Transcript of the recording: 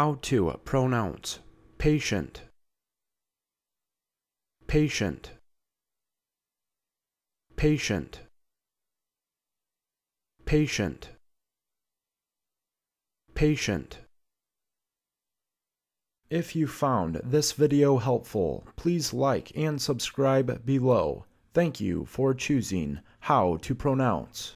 How to pronounce patient, patient, patient, patient, patient. If you found this video helpful, please like and subscribe below. Thank you for choosing how to pronounce.